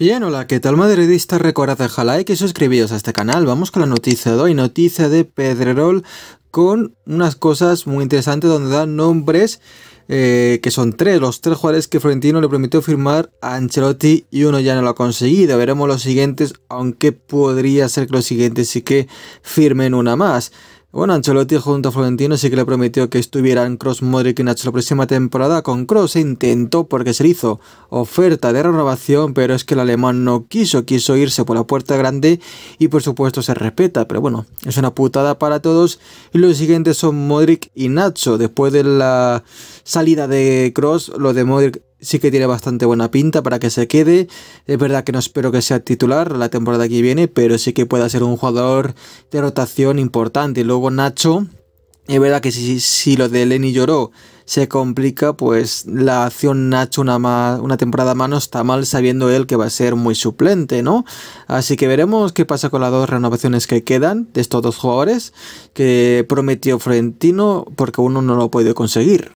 Bien, hola, ¿qué tal madridista Recuerda dejar like y suscribiros a este canal. Vamos con la noticia de hoy, noticia de Pedrerol con unas cosas muy interesantes donde dan nombres eh, que son tres, los tres jugadores que Florentino le permitió firmar a Ancelotti y uno ya no lo ha conseguido. Veremos los siguientes, aunque podría ser que los siguientes sí que firmen una más. Bueno, Ancelotti junto a Florentino sí que le prometió que estuvieran Cross, Modric y Nacho la próxima temporada. Con Cross se intentó porque se le hizo oferta de renovación, pero es que el alemán no quiso, quiso irse por la puerta grande y por supuesto se respeta. Pero bueno, es una putada para todos. Y los siguientes son Modric y Nacho. Después de la salida de Cross, lo de Modric sí que tiene bastante buena pinta para que se quede. Es verdad que no espero que sea titular la temporada que viene, pero sí que pueda ser un jugador de rotación importante. Luego Nacho, es verdad que si, si lo de Lenny lloró se complica, pues la acción Nacho una, una temporada más no está mal sabiendo él que va a ser muy suplente, ¿no? Así que veremos qué pasa con las dos renovaciones que quedan de estos dos jugadores que prometió Florentino porque uno no lo puede conseguir.